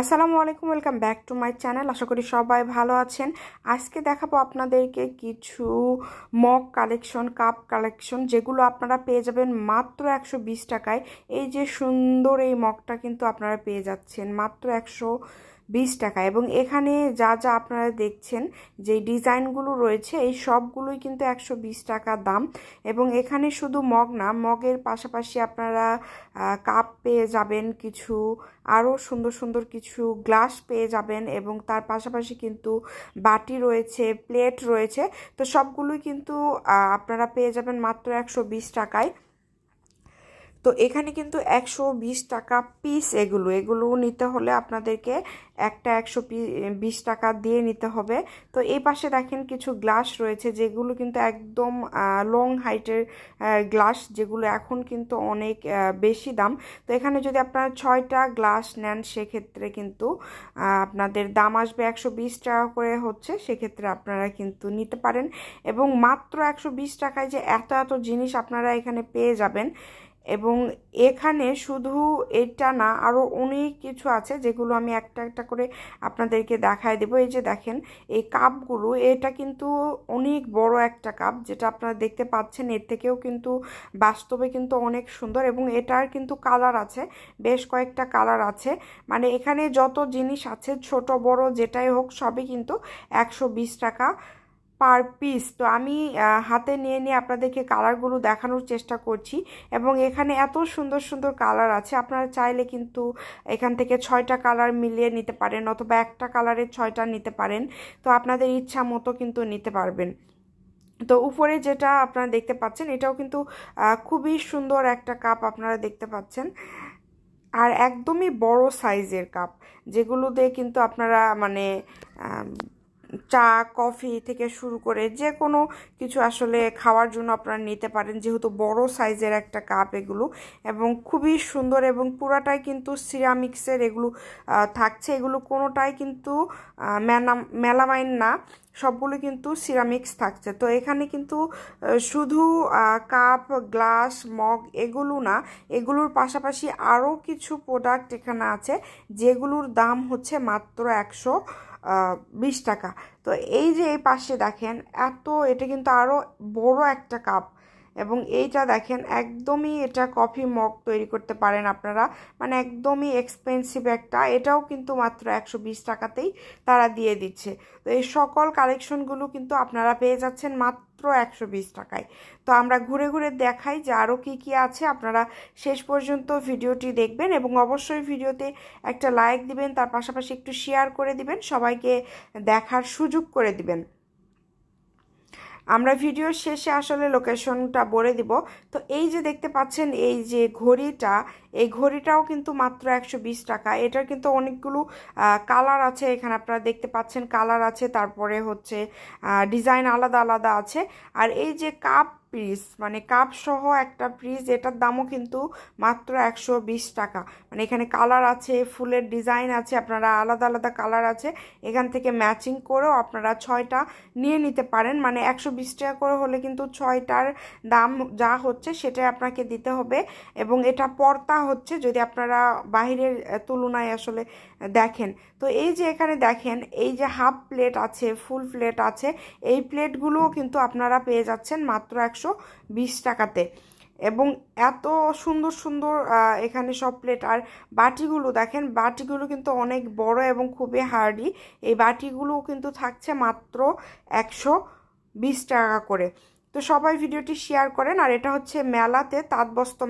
আসসালামু আলাইকুম welcome back to my channel আশা করি সবাই ভালো আছেন আজকে দেখাবো আপনাদেরকে কিছু মগ কালেকশন কাপ কালেকশন যেগুলো আপনারা পেয়ে যাবেন মাত্র একশো টাকায় এই যে সুন্দর এই মগটা কিন্তু আপনারা পেয়ে যাচ্ছেন মাত্র একশো বিশ টাকা এবং এখানে যা যা আপনারা দেখছেন যে ডিজাইনগুলো রয়েছে এই সবগুলোই কিন্তু একশো বিশ টাকা দাম এবং এখানে শুধু মগ না মগের পাশাপাশি আপনারা কাপ পেয়ে যাবেন কিছু আরও সুন্দর সুন্দর কিছু গ্লাস পেয়ে যাবেন এবং তার পাশাপাশি কিন্তু বাটি রয়েছে প্লেট রয়েছে তো সবগুলোই কিন্তু আপনারা পেয়ে যাবেন মাত্র একশো বিশ টাকায় তো এখানে কিন্তু একশো বিশ টাকা পিস এগুলো এগুলো নিতে হলে আপনাদেরকে একটা একশো বিশ টাকা দিয়ে নিতে হবে তো এই পাশে দেখেন কিছু গ্লাস রয়েছে যেগুলো কিন্তু একদম লং হাইটের গ্লাস যেগুলো এখন কিন্তু অনেক বেশি দাম তো এখানে যদি আপনারা ছয়টা গ্লাস নেন সেক্ষেত্রে কিন্তু আপনাদের দাম আসবে একশো বিশ টাকা করে হচ্ছে সেক্ষেত্রে আপনারা কিন্তু নিতে পারেন এবং মাত্র একশো বিশ টাকায় যে এত এত জিনিস আপনারা এখানে পেয়ে যাবেন এবং এখানে শুধু এটা না আরও অনেক কিছু আছে যেগুলো আমি একটা একটা করে আপনাদেরকে দেখায় দেবো এই যে দেখেন এই কাপগুলো এটা কিন্তু অনেক বড় একটা কাপ যেটা আপনারা দেখতে পাচ্ছেন এর থেকেও কিন্তু বাস্তবে কিন্তু অনেক সুন্দর এবং এটার কিন্তু কালার আছে বেশ কয়েকটা কালার আছে মানে এখানে যত জিনিস আছে ছোট বড় যেটাই হোক সবই কিন্তু একশো টাকা পার পিস তো আমি হাতে নিয়ে নিয়ে আপনাদেরকে কালারগুলো দেখানোর চেষ্টা করছি এবং এখানে এত সুন্দর সুন্দর কালার আছে আপনারা চাইলে কিন্তু এখান থেকে ছয়টা কালার মিলিয়ে নিতে পারেন অথবা একটা কালারের ছয়টা নিতে পারেন তো আপনাদের ইচ্ছা মতো কিন্তু নিতে পারবেন তো উপরে যেটা আপনারা দেখতে পাচ্ছেন এটাও কিন্তু খুবই সুন্দর একটা কাপ আপনারা দেখতে পাচ্ছেন আর একদমই বড় সাইজের কাপ যেগুলো দিয়ে কিন্তু আপনারা মানে চা কফি থেকে শুরু করে যে কোনো কিছু আসলে খাওয়ার জন্য আপনারা নিতে পারেন যেহেতু বড় সাইজের একটা কাপ এগুলো এবং খুবই সুন্দর এবং পুরাটাই কিন্তু সিরামিক্সের এগুলো থাকছে এগুলো কোনোটাই কিন্তু মেলামাইন না সবগুলো কিন্তু সিরামিক্স থাকছে তো এখানে কিন্তু শুধু কাপ গ্লাস মগ এগুলো না এগুলোর পাশাপাশি আরও কিছু প্রোডাক্ট এখানে আছে যেগুলোর দাম হচ্ছে মাত্র একশো বিশ টাকা তো এই যে এই পাশে দেখেন এত এটা কিন্তু আরও বড় একটা কাপ এবং এইটা দেখেন একদমই এটা কফি মগ তৈরি করতে পারেন আপনারা মানে একদমই এক্সপেন্সিভ একটা এটাও কিন্তু মাত্র একশো টাকাতেই তারা দিয়ে দিচ্ছে তো এই সকল কালেকশনগুলো কিন্তু আপনারা পেয়ে যাচ্ছেন মাত্র একশো টাকায় তো আমরা ঘুরে ঘুরে দেখাই যে আরও কী কী আছে আপনারা শেষ পর্যন্ত ভিডিওটি দেখবেন এবং অবশ্যই ভিডিওতে একটা লাইক দিবেন তার পাশাপাশি একটু শেয়ার করে দিবেন সবাইকে দেখার সুযোগ করে দিবেন আমরা ভিডিওর শেষে আসলে লোকেশনটা বলে দিব তো এই যে দেখতে পাচ্ছেন এই যে ঘড়িটা এই ঘড়িটাও কিন্তু মাত্র একশো টাকা এটার কিন্তু অনেকগুলো কালার আছে এখানে আপনারা দেখতে পাচ্ছেন কালার আছে তারপরে হচ্ছে ডিজাইন আলাদা আলাদা আছে আর এই যে কাপ পিস মানে কাপ সহ একটা পিস এটার দামও কিন্তু মাত্র একশো টাকা মানে এখানে কালার আছে ফুলের ডিজাইন আছে আপনারা আলাদা আলাদা কালার আছে এখান থেকে ম্যাচিং করেও আপনারা ছয়টা নিয়ে নিতে পারেন মানে একশো টাকা করে হলে কিন্তু ছয়টার দাম যা হচ্ছে সেটাই আপনাকে দিতে হবে এবং এটা পর্তা হচ্ছে যদি আপনারা বাহিরের তুলনায় আসলে দেখেন তো এই যে এখানে দেখেন এই যে হাফ প্লেট আছে ফুল প্লেট আছে এই প্লেটগুলোও কিন্তু আপনারা পেয়ে যাচ্ছেন মাত্র একশো একশো বিশ টাকাতে এবং এত সুন্দর সুন্দর এখানে সব প্লেট আর বাটিগুলো দেখেন বাটিগুলো কিন্তু অনেক বড় এবং খুবই হার্ডি এই বাটিগুলো কিন্তু থাকছে মাত্র একশো বিশ টাকা করে তো সবাই ভিডিওটি শেয়ার করেন আর এটা হচ্ছে মেলাতে তাঁতবস্ত্র